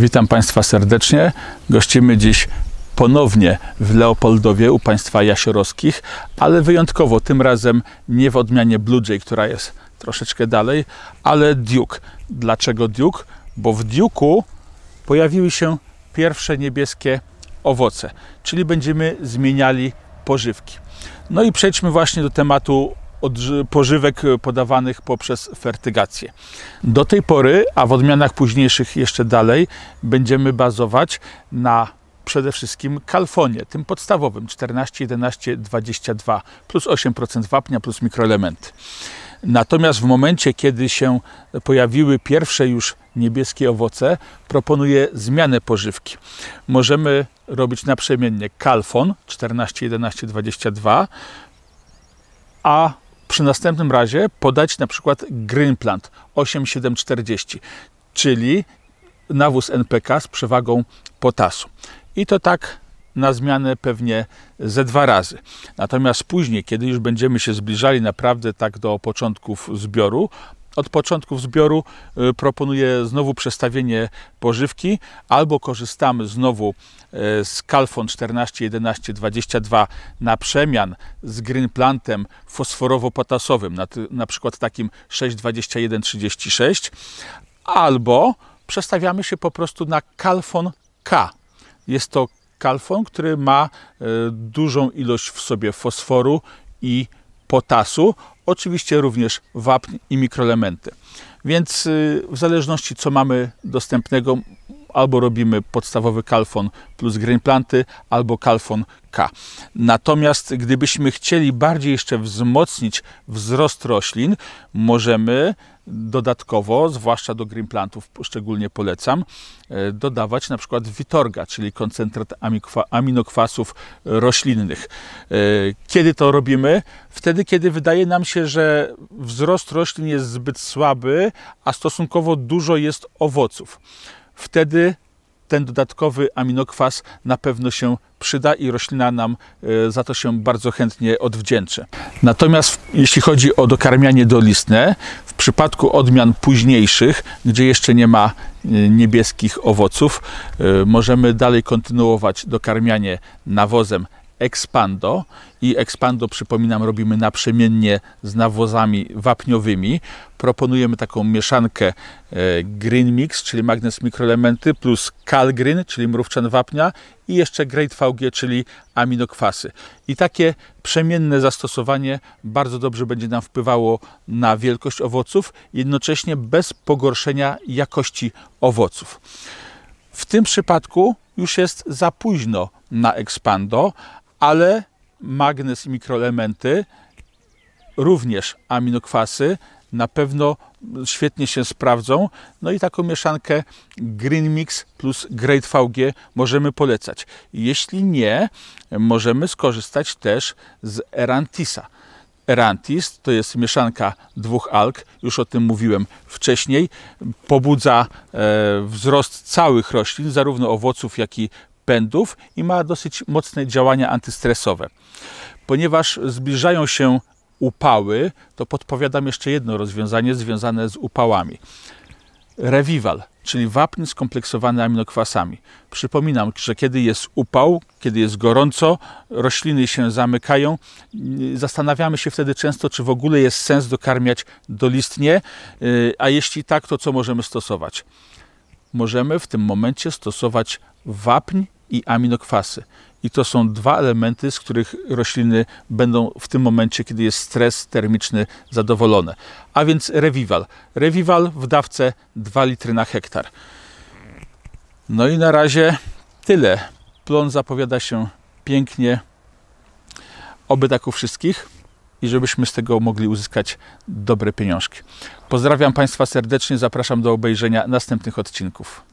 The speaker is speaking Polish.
Witam Państwa serdecznie. Gościmy dziś ponownie w Leopoldowie u państwa Jasiorowskich, ale wyjątkowo tym razem nie w odmianie Blue Jay, która jest troszeczkę dalej, ale Duke. Dlaczego Duke? Bo w Duke'u pojawiły się pierwsze niebieskie owoce, czyli będziemy zmieniali pożywki. No i przejdźmy właśnie do tematu od pożywek e, podawanych poprzez fertygację. Do tej pory, a w odmianach późniejszych jeszcze dalej, będziemy bazować na przede wszystkim kalfonie, tym podstawowym 14, 11, 22 plus 8% wapnia plus mikroelementy. Natomiast w momencie, kiedy się pojawiły pierwsze już niebieskie owoce, proponuję zmianę pożywki. Możemy robić naprzemiennie kalfon 14, 11, 22, a przy następnym razie podać na przykład Greenplant 8740, czyli nawóz NPK z przewagą potasu. I to tak na zmianę pewnie ze dwa razy. Natomiast później, kiedy już będziemy się zbliżali naprawdę tak do początków zbioru, od początku zbioru y, proponuję znowu przestawienie pożywki, albo korzystamy znowu e, z Calfon 14 11 22 na przemian z green plantem fosforowo-potasowym, na, na przykład takim 6 21 36, albo przestawiamy się po prostu na Calfon K. Jest to kalfon, który ma e, dużą ilość w sobie fosforu i potasu Oczywiście również wapń i mikroelementy. Więc y, w zależności co mamy dostępnego, albo robimy podstawowy kalfon plus planty, albo kalfon K. Natomiast gdybyśmy chcieli bardziej jeszcze wzmocnić wzrost roślin, możemy Dodatkowo, zwłaszcza do greenplantów szczególnie polecam, e, dodawać na przykład witorga, czyli koncentrat aminokwasów roślinnych. E, kiedy to robimy? Wtedy, kiedy wydaje nam się, że wzrost roślin jest zbyt słaby, a stosunkowo dużo jest owoców. Wtedy ten dodatkowy aminokwas na pewno się przyda i roślina nam e, za to się bardzo chętnie odwdzięczy. Natomiast jeśli chodzi o dokarmianie dolistne, przypadku odmian późniejszych, gdzie jeszcze nie ma e, niebieskich owoców, e, możemy dalej kontynuować dokarmianie nawozem Expando i Expando, przypominam, robimy naprzemiennie z nawozami wapniowymi. Proponujemy taką mieszankę e, Green Mix, czyli magnes mikroelementy, plus Calgreen, czyli mrówczan wapnia i jeszcze Great VG, czyli aminokwasy. I takie przemienne zastosowanie bardzo dobrze będzie nam wpływało na wielkość owoców, jednocześnie bez pogorszenia jakości owoców. W tym przypadku już jest za późno na Expando, ale magnes i mikroelementy, również aminokwasy na pewno świetnie się sprawdzą. No i taką mieszankę Green Mix plus Great VG możemy polecać. Jeśli nie, możemy skorzystać też z Erantisa. Erantis to jest mieszanka dwóch alg, już o tym mówiłem wcześniej. Pobudza e, wzrost całych roślin, zarówno owoców, jak i pędów i ma dosyć mocne działania antystresowe. Ponieważ zbliżają się upały, to podpowiadam jeszcze jedno rozwiązanie związane z upałami. Rewiwal, czyli wapń skompleksowany aminokwasami. Przypominam, że kiedy jest upał, kiedy jest gorąco, rośliny się zamykają. Zastanawiamy się wtedy często, czy w ogóle jest sens dokarmiać dolistnie, y, a jeśli tak, to co możemy stosować? Możemy w tym momencie stosować wapń i aminokwasy. I to są dwa elementy, z których rośliny będą w tym momencie, kiedy jest stres termiczny, zadowolone. A więc rewiwal. Rewiwal w dawce 2 litry na hektar. No i na razie tyle. Plon zapowiada się pięknie. Oby tak u wszystkich i żebyśmy z tego mogli uzyskać dobre pieniążki. Pozdrawiam Państwa serdecznie, zapraszam do obejrzenia następnych odcinków.